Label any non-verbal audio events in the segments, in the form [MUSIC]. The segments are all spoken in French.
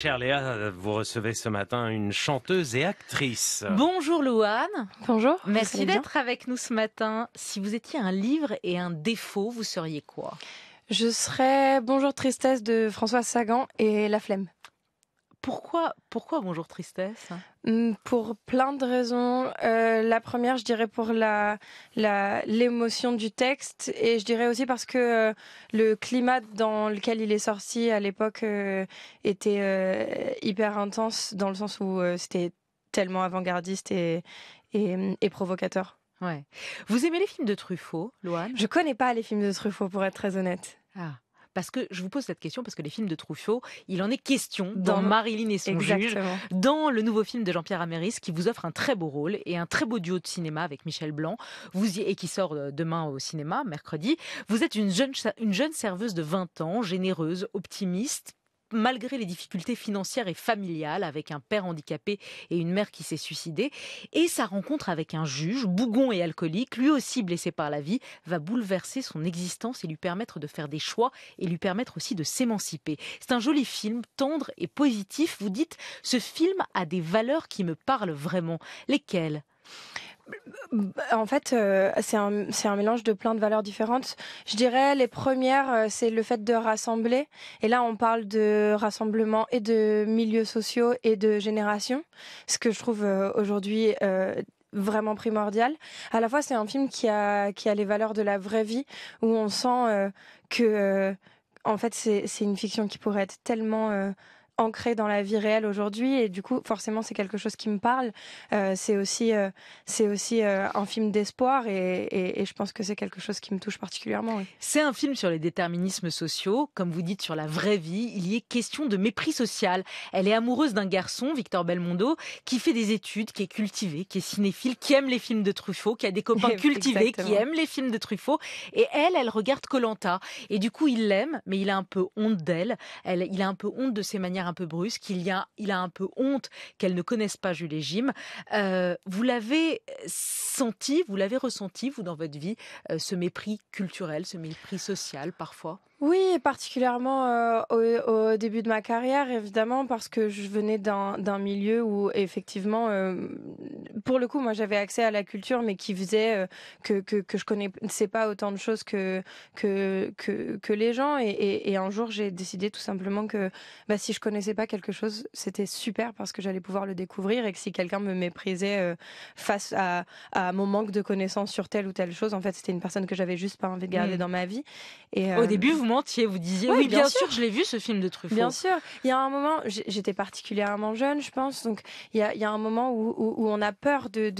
Cher Léa, euh, vous recevez ce matin une chanteuse et actrice. Bonjour Louane. Bonjour. Merci d'être avec nous ce matin. Si vous étiez un livre et un défaut, vous seriez quoi Je serais Bonjour Tristesse de François Sagan et La Flemme. Pourquoi, pourquoi Bonjour Tristesse hmm, Pour plein de raisons. Euh, la première, je dirais pour la l'émotion du texte et je dirais aussi parce que euh, le climat dans lequel il est sorti à l'époque euh, était hyper intense dans le sens où c'était tellement avant-gardiste et, et, provocateur. Ouais. Vous aimez les films de Truffaut, Loane Je connais pas les films de Truffaut pour être très honnête. Ah. Parce que je vous pose cette question parce que les films de Truffaut, il en est question dans, Marilyn et son juge, dans le nouveau film de Jean-Pierre Améris qui vous offre un très beau rôle et un très beau duo de cinéma avec Michel Blanc, vous et qui sort euh, demain au cinéma, mercredi. Vous êtes une jeune, une jeune serveuse de 20 ans, généreuse, optimiste, malgré les difficultés financières et familiales avec un père handicapé et une mère qui s'est suicidée. Et sa rencontre avec un juge, bougon et alcoolique, lui aussi blessé par la vie, va bouleverser son existence et lui permettre de faire des choix et lui permettre aussi de s'émanciper. C'est un joli film, tendre et positif. Vous dites, ce film a des valeurs qui me parlent vraiment. Lesquelles en fait, euh, c'est un, un, mélange de plein de valeurs différentes. Je dirais les premières, euh, c'est le fait de rassembler. Et là, on parle de rassemblement et de milieux sociaux et de génération, ce que je trouve euh, aujourd'hui vraiment primordial. À la fois, c'est un film qui a qui a les valeurs de la vraie vie, où on sent que en fait, c'est une fiction qui pourrait être tellement ancré dans la vie réelle aujourd'hui et du coup forcément c'est quelque chose qui me parle euh, c'est aussi euh, c'est aussi euh, un film d'espoir et, je pense que c'est quelque chose qui me touche particulièrement c'est un film sur les déterminismes sociaux comme vous dites sur la vraie vie il y est question de mépris social elle est amoureuse d'un garçon Victor Belmondo qui fait des études qui est cultivé qui est cinéphile qui aime les films de Truffaut qui a des copains [LAUGHS] cultivés qui aiment les films de Truffaut et elle elle regarde Colanta et du coup il l'aime mais il a un peu honte d'elle elle il a un peu honte de ses manières un peu brusque, il, a, un peu honte qu'elle ne connaisse pas Jules et euh, Jim. vous l'avez euh, senti, vous l'avez ressenti, vous, dans votre vie, euh, ce mépris culturel, ce mépris social parfois oui, particulièrement euh, au, début de ma carrière, évidemment, parce que je venais d'un milieu où, effectivement, euh, pour le coup, moi, j'avais accès à la culture, mais qui faisait euh, que, que, que, je connaissais pas autant de choses que, que, que, les gens. Et, un jour, j'ai décidé tout simplement que bah, si je connaissais pas quelque chose, c'était super parce que j'allais pouvoir le découvrir et que si quelqu'un me méprisait face à, à mon manque de connaissances sur telle ou telle chose, en fait, c'était une personne que j'avais juste pas envie de garder mm. dans ma vie. Et, au début, vous mentiez, vous disiez oui, bien, sûr. je l'ai vu ce film de Truffaut. Bien sûr, il y a un moment, j'étais particulièrement jeune, je pense, donc il y a, un moment où, on a peur de,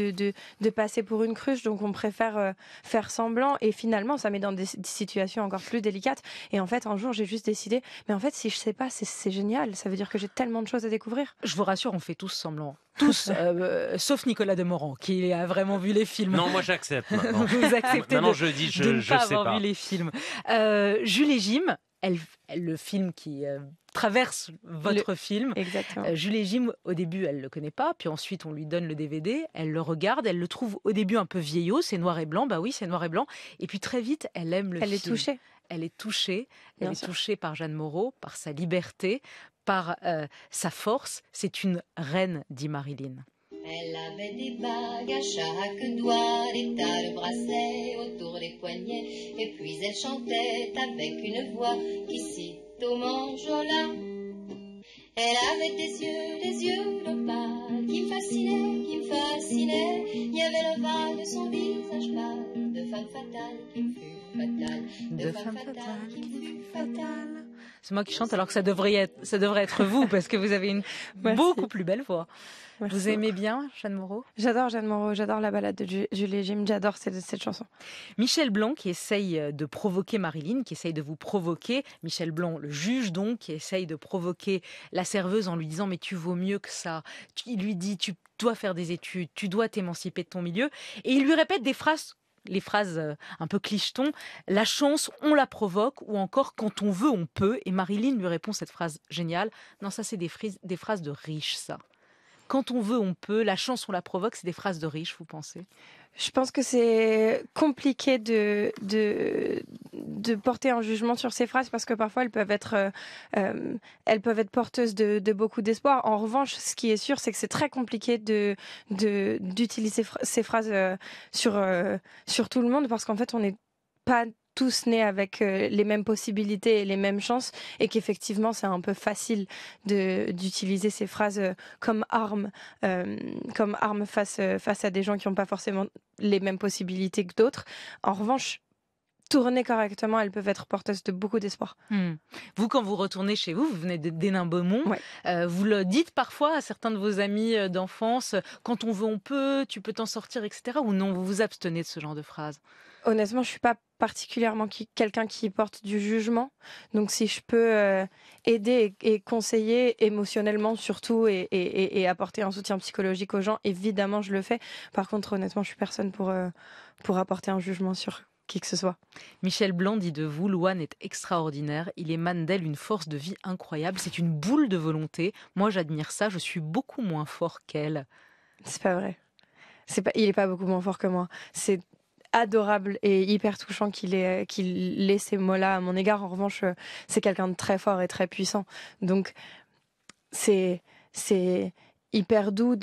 passer pour une cruche, donc on préfère euh, faire semblant, et finalement, ça met dans des, des, situations encore plus délicates. Et en fait, un jour, j'ai juste décidé, mais en fait, si je sais pas, c'est génial, ça veut dire que j'ai tellement de choses à découvrir. Je vous rassure, on fait tous semblant tous, euh, euh, sauf Nicolas Demorand, qui a vraiment vu les films. Non, moi j'accepte. [LAUGHS] Vous acceptez non, je dis, je, ne pas sais avoir pas. vu les films. Euh, Jules et Jim, elle, le film qui euh, traverse votre film. Exactement. Jules et Jim, au début, elle ne le connaît pas, puis ensuite on lui donne le DVD, elle le regarde, elle le trouve au début un peu vieillot, c'est noir et blanc, bah oui, c'est noir et blanc, et puis très vite, elle aime le film. Elle est touchée. Elle est touchée, elle est touchée par Jeanne Moreau, par sa liberté, par euh, sa force. C'est une reine, dit Marilyn. Elle avait des bagues à chaque doigt, des tas de bracelets autour des poignets, et puis elle chantait avec une voix qui cite au manjola. Elle avait des yeux, des yeux d'opale qui me fascinaient, qui me fascinaient. Il y avait le vague de son visage pâle, de femme fatale qui fut fatale, de, femme, fatale, qui fut fatale. C'est moi qui chante alors que ça devrait être, ça devrait être vous parce que vous avez une [LAUGHS] beaucoup plus belle voix. Vous aimez bien Jeanne Moreau J'adore Jeanne Moreau, j'adore la balade de Julie Jim, j'adore cette, cette, chanson. Michel Blanc qui essaye euh, de provoquer Marilyn, qui essaye de vous provoquer. Michel Blanc, le juge donc, qui essaye de provoquer la serveuse en lui disant mais tu vaux mieux que ça. Il lui dit tu dois faire des études, tu dois t'émanciper de ton milieu. Et il lui répète des phrases les phrases euh, un peu clichetons, la chance, on la provoque, ou encore quand on veut, on peut. Et Marilyn lui répond cette phrase géniale, non, ça c'est des, phrases de riches, ça. Quand on veut, on peut. La chance, on la provoque. C'est des phrases de riche, vous pensez je pense que c'est compliqué de, de, porter un jugement sur ces phrases parce que parfois elles peuvent être euh, euh, elles peuvent être porteuses de, beaucoup d'espoir. En revanche, ce qui est sûr, c'est que c'est très compliqué d'utiliser ces phrases euh, sur sur tout le monde parce qu'en fait on n'est pas tous nés avec euh, les mêmes possibilités et les mêmes chances et qu'effectivement c'est un peu facile d'utiliser ces phrases euh, comme arme, euh, comme arme face, face à des gens qui n'ont pas forcément les mêmes possibilités que d'autres. En revanche, tournées correctement, elles peuvent être porteuses de beaucoup d'espoir. Hmm. Vous, quand vous retournez chez vous, vous venez Dénim Beaumont, vous le dites parfois à certains de vos amis d'enfance, quand on veut, on peut, tu peux t'en sortir, etc. Ou non, vous vous abstenez de ce genre de phrases Honnêtement, je suis pas particulièrement quelqu'un qui porte du jugement. Donc si je peux euh, aider et, conseiller émotionnellement surtout et, apporter un soutien psychologique aux gens, évidemment je le fais. Par contre, honnêtement, je suis personne pour, euh, pour apporter un jugement sur qui que ce soit. Michel Blanc dit de vous, Louane est extraordinaire, il émane d'elle une force de vie incroyable, c'est une boule de volonté. Moi j'admire ça, je suis beaucoup moins fort qu'elle. C'est pas vrai. il est pas beaucoup moins fort que moi. C'est adorable et hyper touchant qu'il ait, euh, qu'il ces mots-là à mon égard. En revanche, euh, c'est quelqu'un de très fort et très puissant. Donc, c'est, c'est hyper doux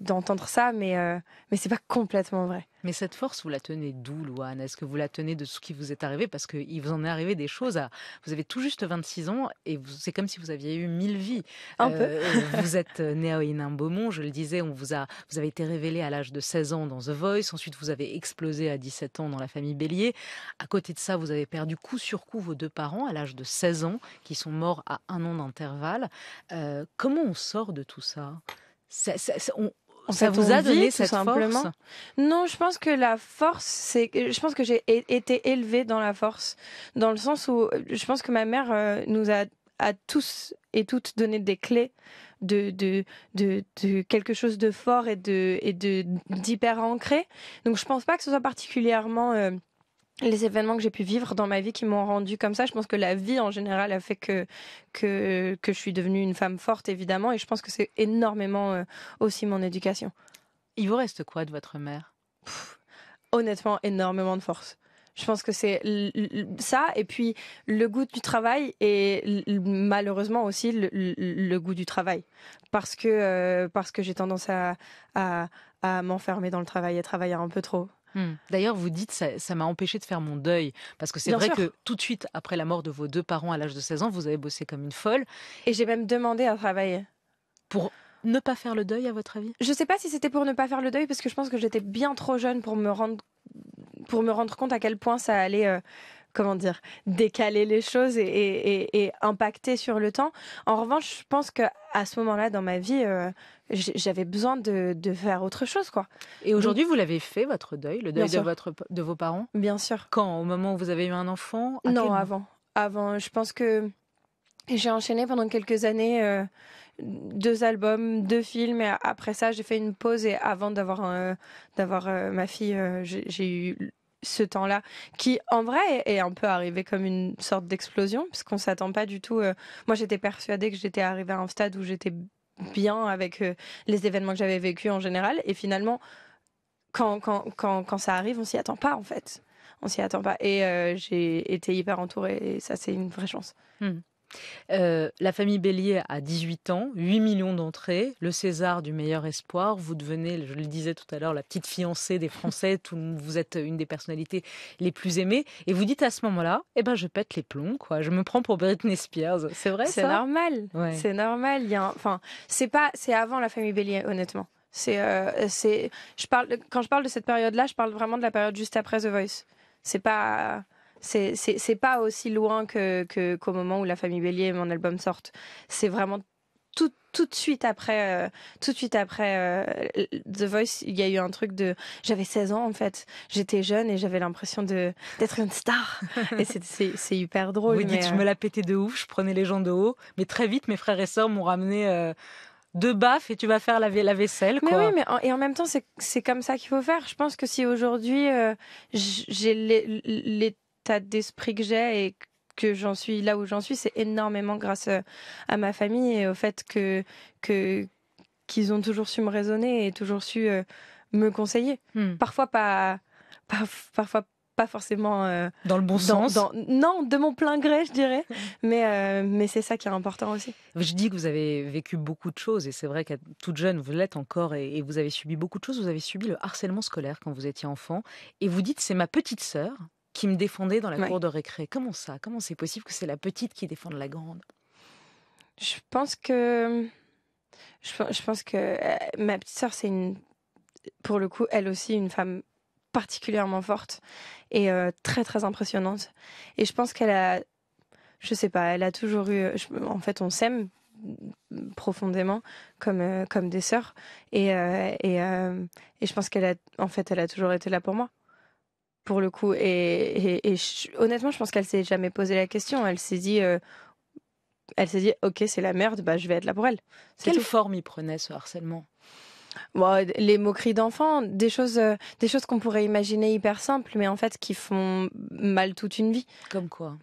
d'entendre ça, mais, euh, mais c'est pas complètement vrai. Mais cette force, vous la tenez d'où, Louane Est-ce que vous la tenez de ce qui vous est arrivé Parce qu'il vous en est arrivé des choses à... Vous avez tout juste 26 ans et c'est comme si vous aviez eu mille vies. Un peu. Euh, euh, vous êtes euh, né à Hénin-Beaumont, je le disais, on vous, a, vous avez été révélé à l'âge de 16 ans dans The Voice, ensuite vous avez explosé à 17 ans dans la famille Bélier. À côté de ça, vous avez perdu coup sur coup vos deux parents à l'âge de 16 ans, qui sont morts à un an d'intervalle. comment on sort de tout ça, on, ça vous a donné cette simplement. force Non, je pense que la force, c'est, je pense que j'ai été élevée dans la force, dans le sens où je pense que ma mère euh, nous a à tous et toutes donné des clés de, de, de, de, quelque chose de fort et de et de d'hyper ancré. Donc je pense pas que ce soit particulièrement euh, les événements que j'ai pu vivre dans ma vie qui m'ont rendue comme ça. Je pense que la vie en général a fait que que, que je suis devenue une femme forte évidemment et je pense que c'est énormément euh, aussi mon éducation. Il vous reste quoi de votre mère Honnêtement, énormément de force. Je pense que c'est ça, et puis le goût du travail et malheureusement aussi le, goût du travail, parce que euh, parce que j'ai tendance à m'enfermer dans le travail et travailler un peu trop. Hmm. D'ailleurs, vous dites, ça m'a empêché de faire mon deuil. Parce que c'est vrai que tout de suite, après la mort de vos deux parents à l'âge de 16 ans, vous avez bossé comme une folle. Et j'ai même demandé un travail Pour ne pas faire le deuil, à votre avis Je ne sais pas si c'était pour ne pas faire le deuil, parce que je pense que j'étais bien trop jeune pour me rendre, pour me rendre compte à quel point ça allait. Euh, comment dire, décaler les choses et, impacter sur le temps. En revanche, je pense que à ce moment-là dans ma vie, euh, j'avais besoin de, faire autre chose, quoi. Et aujourd'hui, vous l'avez fait votre deuil, le deuil de vos parents. Bien sûr. Quand, au moment où vous avez eu un enfant Non, avant. Avant, je pense que j'ai enchaîné pendant quelques années euh, deux albums, deux films. Et après ça, j'ai fait une pause et avant d'avoir euh, ma fille, j'ai eu ce temps-là, qui en vrai est un peu arrivé comme une sorte d'explosion, puisqu'on ne s'attend pas du tout. Euh, moi, j'étais persuadée que j'étais arrivée à un stade où j'étais bien avec euh, les événements que j'avais vécus en général, et finalement, quand, ça arrive, on s'y attend pas en fait. On s'y attend pas. Et euh, j'ai été hyper entourée, et ça, c'est une vraie chance. Hmm. Euh, la famille Bélier a 18 ans, 8 millions d'entrées, le César du meilleur espoir. Vous devenez, je le disais tout à l'heure, la petite fiancée des Français. [LAUGHS] vous êtes une des personnalités les plus aimées. Et vous dites à ce moment-là, eh ben, je pète les plombs, quoi. Je me prends pour Britney Spears. C'est vrai, C'est normal. C'est normal. Il y a enfin, c'est pas, c'est avant la famille Bélier, honnêtement. C'est, euh, c'est, je parle, quand je parle de cette période-là, je parle vraiment de la période juste après The Voice. C'est pas, c'est pas aussi loin qu'au que, qu'au moment où La Famille Bélier et mon album sortent. C'est vraiment tout, tout de suite après euh, tout de suite après euh, The Voice il y a eu un truc de j'avais 16 ans en fait j'étais jeune et j'avais l'impression de d'être une star et c'est hyper drôle vous dites je euh, me la pétais de ouf je prenais les gens de haut mais très vite mes frères et sœurs m'ont ramené de baf et tu vas faire la, la vaisselle. Quoi. Mais oui, mais en, et en même temps, c'est comme ça qu'il faut faire. Je pense que si aujourd'hui j'ai les, les d'esprit que j'ai et que j'en suis là où j'en suis, c'est énormément grâce euh, à ma famille et au fait que que qu'ils ont toujours su me raisonner et toujours su euh, me conseiller. Hmm. Parfois pas, parfois pas forcément euh, dans le bon sens. Dans, non, de mon plein gré, je dirais. [LAUGHS] mais mais c'est ça qui est important aussi. Je dis que vous avez vécu beaucoup de choses et c'est vrai qu'à toute jeune vous l'êtes encore et, et vous avez subi beaucoup de choses. Vous avez subi le harcèlement scolaire quand vous étiez enfant et vous dites c'est ma petite sœur qui me défendait dans la cour de récré. Comment ça Comment c'est possible que c'est la petite qui défende la grande Je pense que je, pense que euh, ma petite sœur, c'est une, pour le coup, elle aussi une femme particulièrement forte et euh, très très impressionnante. Et je pense qu'elle a, je sais pas, elle a toujours eu. en fait, on s'aime profondément comme euh, comme des sœurs et et, et je pense qu'elle a en fait elle a toujours été là pour moi pour le coup. Et, honnêtement, je pense qu'elle s'est jamais posé la question. Elle s'est dit, euh, elle s'est dit, ok, c'est la merde, bah je vais être là pour elle. Quelle forme il prenait ce harcèlement les moqueries d'enfants, des choses, euh, des choses qu'on pourrait imaginer hyper simples, mais en fait qui font mal toute une vie. Comme quoi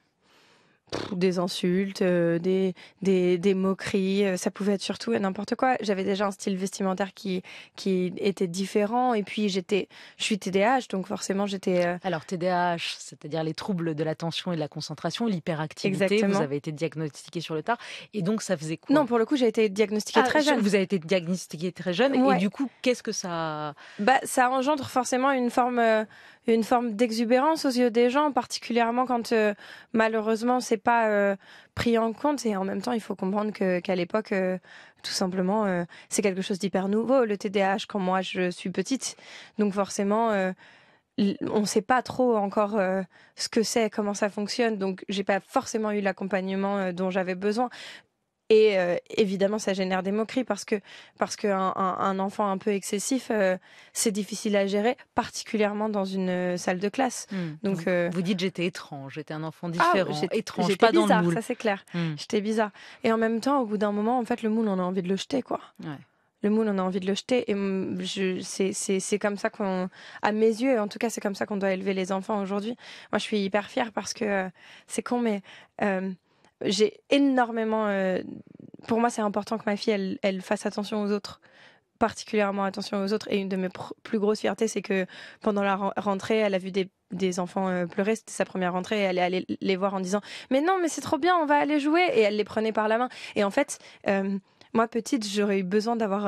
des insultes, euh, des, des, moqueries. Euh, ça pouvait être surtout n'importe quoi. J'avais déjà un style vestimentaire qui, qui était différent. Et puis, j'étais, je suis TDAH, donc forcément, j'étais. Euh, Alors, TDAH, c'est-à-dire les troubles de l'attention et de la concentration, l'hyperactivité. Vous avez été diagnostiqué sur le tard. Et donc, ça faisait quoi Non, pour le coup, j'ai été diagnostiquée ah, très jeune. Vous avez été diagnostiquée très jeune. Et du coup, qu'est-ce que ça. Bah, ça engendre forcément une forme une forme d'exubérance aux yeux des gens, particulièrement quand euh, malheureusement c'est pas euh, pris en compte. Et en même temps, il faut comprendre que qu'à l'époque, euh, tout simplement, c'est quelque chose d'hyper nouveau le TDAH quand moi je suis petite. Donc forcément. on ne sait pas trop encore ce que c'est, comment ça fonctionne, donc j'ai pas forcément eu l'accompagnement dont j'avais besoin. Et euh, évidemment, ça génère des moqueries parce que parce qu'un un, enfant un peu excessif, euh, c'est difficile à gérer, particulièrement dans une euh, salle de classe. Hmm. Donc, vous dites j'étais étrange, j'étais un enfant ah, différent, étrange, j'étais pas bizarre, dans le moule. Ça c'est clair. Hmm. J'étais bizarre. Et en même temps, au bout d'un moment, en fait, le moule, on a envie de le jeter, quoi. le moule, on a envie de le jeter. Et je, c'est, c'est, c'est comme ça qu'on, à mes yeux, en tout cas, c'est comme ça qu'on doit élever les enfants aujourd'hui. Moi, je suis hyper fière parce que c'est con, mais j'ai énormément. Euh, pour moi, c'est important que ma fille, elle, fasse attention aux autres, particulièrement attention aux autres. Et une de mes plus grosses fiertés, c'est que pendant la rentrée, elle a vu des, enfants euh, pleurer. C'était sa première rentrée. elle est allée les voir en disant Mais non, mais c'est trop bien, on va aller jouer. Et elle les prenait par la main. Et en fait, euh, moi, petite, j'aurais eu besoin d'avoir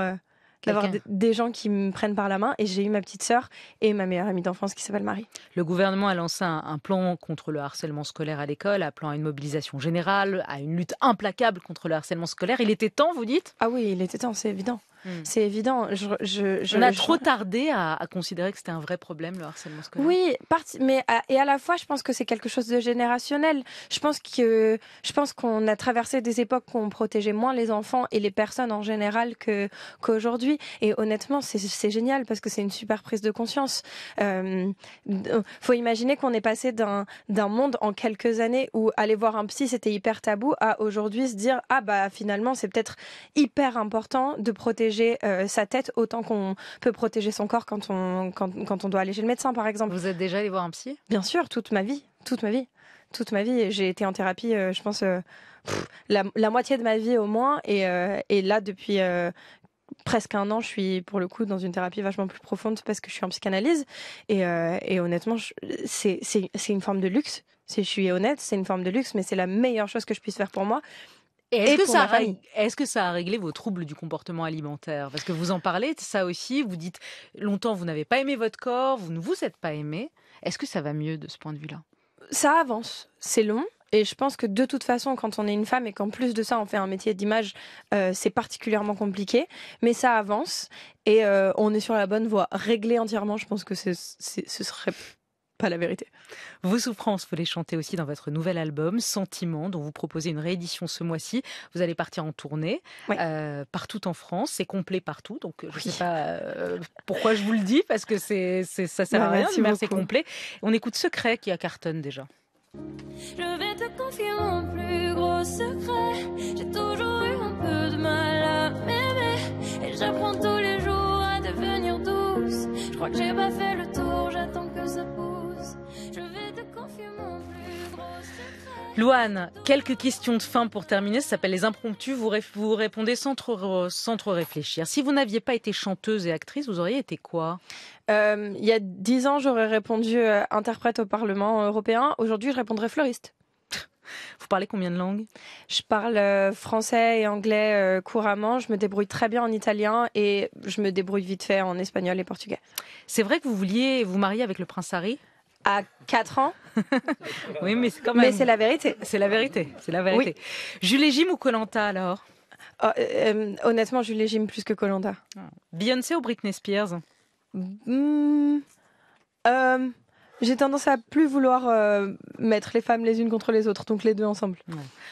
d'avoir des gens qui me prennent par la main. Et j'ai eu ma petite sœur et ma meilleure amie d'enfance qui s'appelle Marie. Le gouvernement a lancé un, plan contre le harcèlement scolaire à l'école, appelant à une mobilisation générale, à une lutte implacable contre le harcèlement scolaire. Il était temps, vous dites Ah oui, il était temps, c'est évident. Hmm. C'est évident. Je, On a trop tardé à, considérer que c'était un vrai problème, le harcèlement scolaire. Oui, mais et à la fois, je pense que c'est quelque chose de générationnel. Je pense que je pense qu'on a traversé des époques où on protégeait moins les enfants et les personnes en général qu'aujourd'hui. Et honnêtement, c'est génial parce que c'est une super prise de conscience. Euh, faut imaginer qu'on est passé d'un monde en quelques années où aller voir un psy c'était hyper tabou à aujourd'hui se dire ah bah finalement c'est peut-être hyper important de protéger euh, sa tête autant qu'on peut protéger son corps quand on, quand, quand on doit aller chez le médecin, par exemple. Vous êtes déjà allé voir un psy Bien sûr, toute ma vie. Toute ma vie toute ma vie. J'ai été en thérapie, euh, je pense, euh, la, moitié de ma vie au moins. Et, et là, depuis presque un an, je suis pour le coup dans une thérapie vachement plus profonde parce que je suis en psychanalyse. Et, et honnêtement, c'est une forme de luxe. Si je suis honnête, c'est une forme de luxe, mais c'est la meilleure chose que je puisse faire pour moi. Est-ce que, ça a réglé vos troubles du comportement alimentaire Parce que vous en parlez, ça aussi, vous dites longtemps vous n'avez pas aimé votre corps, vous ne vous êtes pas aimé. Est-ce que ça va mieux de ce point de vue-là Ça avance, c'est long, et je pense que de toute façon, quand on est une femme et qu'en plus de ça, on fait un métier d'image, euh, c'est particulièrement compliqué. Mais ça avance et euh, on est sur la bonne voie. Régler entièrement, je pense que ce serait pas la vérité. Vos souffrances, vous les chantez aussi dans votre nouvel album, Sentiments, dont vous proposez une réédition ce mois-ci. Vous allez partir en tournée euh, partout en France. C'est complet partout. Donc, euh, je ne sais pas euh, pourquoi je vous le dis, parce que c'est, ça ça sert à rien. Mais c'est complet. On écoute Secret qui a cartonne déjà. Je vais te confier mon plus gros secret. J'ai toujours eu un peu de mal à m'aimer. Et j'apprends tous les jours à devenir douce. Je crois que j'ai pas fait le tour, j'attends que ça pousse. Je vais te confier mon Louane, quelques questions de fin pour terminer. Ça s'appelle les impromptus. Vous, répondez sans trop, réfléchir. Si vous n'aviez pas été chanteuse et actrice, vous auriez été quoi euh, Il y a dix ans, j'aurais répondu euh, interprète au Parlement européen. Aujourd'hui, je répondrais fleuriste. [LAUGHS] Vous parlez combien de langues Je parle euh, français et anglais couramment. Je me débrouille très bien en italien et je me débrouille vite fait en espagnol et portugais. C'est vrai que vous vouliez vous marier avec le prince Harry à 4 ans. [LAUGHS] oui, mais c'est quand même. Mais c'est la vérité. C'est la vérité. C'est la vérité. Jules Jim ou Colanta alors oh, euh, Honnêtement, Julie Jim plus que Colanta. Ah. Beyoncé ou Britney Spears hmm, euh, j'ai tendance à plus vouloir euh, mettre les femmes les unes contre les autres, donc les deux ensemble.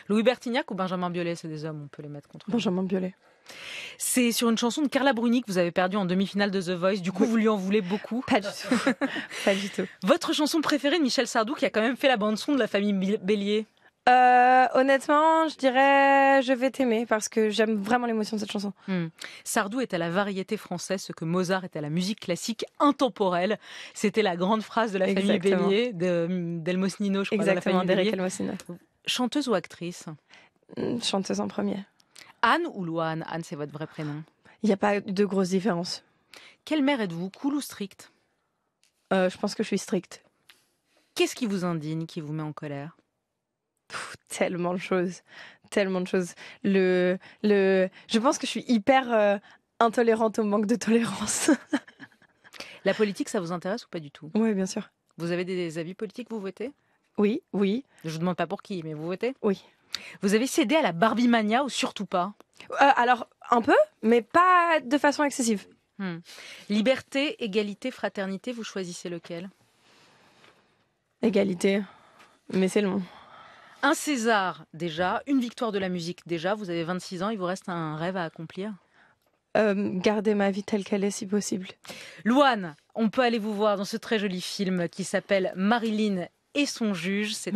Louis Bertignac ou Benjamin Biolay, c'est des hommes, on peut les mettre contre. Benjamin Biolay. C'est sur une chanson de Carla Bruni que vous avez perdu en demi-finale de The Voice. Du coup, vous lui en voulez beaucoup. Pas du tout. [LAUGHS] Pas du tout. Votre chanson préférée de Michel Sardou, qui a quand même fait la bande son de la famille Bélier. Euh, honnêtement, je dirais Je vais t'aimer parce que j'aime vraiment l'émotion de cette chanson. Hmm. Sardou est à la variété française ce que Mozart est à la musique classique intemporelle. C'était la grande phrase de la famille Bélier, de, d'Elmosnino, je crois. Exactement, d'Eric Chanteuse ou actrice hmm, Chanteuse en premier. Anne ou Loane Anne, c'est votre vrai prénom. Il n'y a pas de grosse différence. Quelle mère êtes-vous, cool ou stricte euh, Je pense que je suis stricte. Qu'est-ce qui vous indigne, qui vous met en colère tellement de choses, tellement de choses. Le, le, je pense que je suis hyper euh, intolérante au manque de tolérance. La politique, ça vous intéresse ou pas du tout Oui, bien sûr. Vous avez des avis politiques, vous votez Oui, oui. Je vous demande pas pour qui, mais vous votez Oui. Vous avez cédé à la Barbie mania ou surtout pas euh, Alors, un peu, mais pas de façon excessive. Hmm. Liberté, égalité, fraternité, vous choisissez lequel Égalité, mais c'est long. Un César déjà, une victoire de la musique déjà. Vous avez 26 ans, il vous reste un rêve à accomplir Gardez euh, Garder ma vie telle qu'elle est si possible. Louane, on peut aller vous voir dans ce très joli film qui s'appelle Marilyn et son juge. C'est,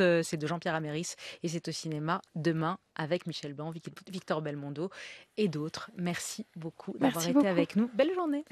euh, de Jean-Pierre Améris et c'est au cinéma demain avec Michel Blanc, Victor Belmondo et d'autres. Merci beaucoup d'avoir été avec nous. Belle journée.